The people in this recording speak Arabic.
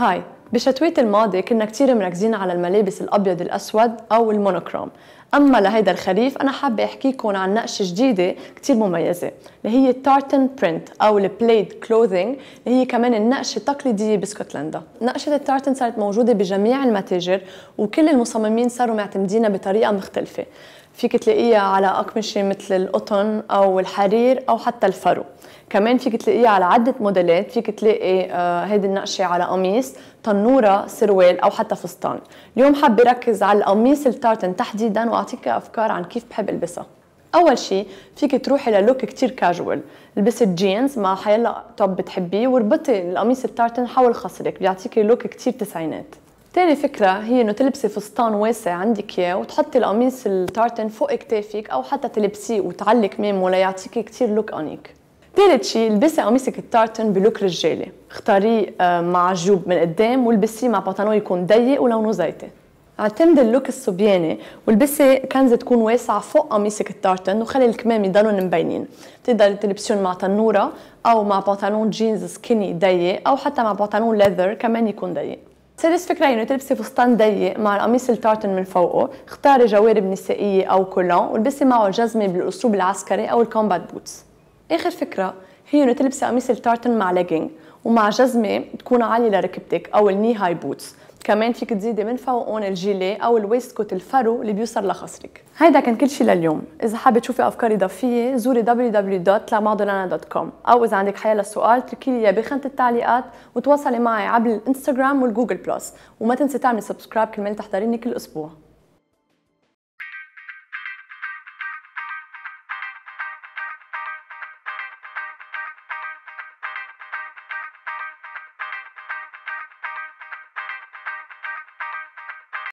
هاي بشتويت الماضي كنا كتير مركزين على الملابس الأبيض الأسود أو المونوكروم أما لهيدا الخريف أنا حابة أحكيكم عن نقشة جديدة كتير مميزة اللي هي التارتن برنت أو البلايد كلوذينج اللي هي كمان النقشة التقليدية بسكوتلندا نقشة التارتن صارت موجودة بجميع المتاجر وكل المصممين صاروا معتمدينها بطريقة مختلفة فيك تلاقيها على أقمشة مثل القطن أو الحرير أو حتى الفرو كمان فيك تلاقيها على عده موديلات فيك تلاقي آه هيدي النقشه على قميص تنوره سروال او حتى فستان اليوم حابه ركز على القميص التارتن تحديدا واعطيك افكار عن كيف بحب البسها اول شيء فيك تروحي للوك كتير كاجوال البسي جينز مع حيلا توب بتحبيه واربطي القميص التارتن حول خصرك بيعطيكي لوك كتير تسعينات تاني فكرة هي انه تلبسي فستان واسع عندك اياه وتحطي القميص التارتن فوق كتافك او حتى تلبسيه وتعلي كمامه ليعطيكي كتير لوك انيك ثالث شيء البسي قميصك التارتن بلوك رجالي اختاريه آه، مع جيوب من قدام والبسيه مع بنطلون يكون ضيق ولونه زيتي اعتمد اللوك الصبياني والبسي كنزه تكون واسعه فوق قميصك التارتن وخلي الكمام يضلوا مبينين بتقدر تلبسيهم مع تنوره او مع بنطلون جينز سكيني ضيق او حتى مع بنطلون ليذر كمان يكون ضيق سادس فكرة انه تلبسي فستان ضيق مع القميص التارتن من فوقه، اختاري جوارب نسائية أو كولون والبسي معه جزمة بالأسلوب العسكري أو الكومبات بوتس. اخر فكره هي انه تلبسي قميص التارتن مع ليجينج ومع جزمه تكون عاليه لركبتك او الني هاي بوتس كمان فيك تزيدي من فوقون الجيلي او الويست كوت الفرو اللي بيوصل لخصرك هيدا كان كل شيء لليوم اذا حابه تشوفي افكار اضافيه زوري www.lamadolana.com او اذا عندك حيا سؤال تركي لي اياه بخانه التعليقات وتواصلي معي عبر الانستغرام والجوجل بلس وما تنسي تعملي سبسكرايب كرمال تحضريني كل اسبوع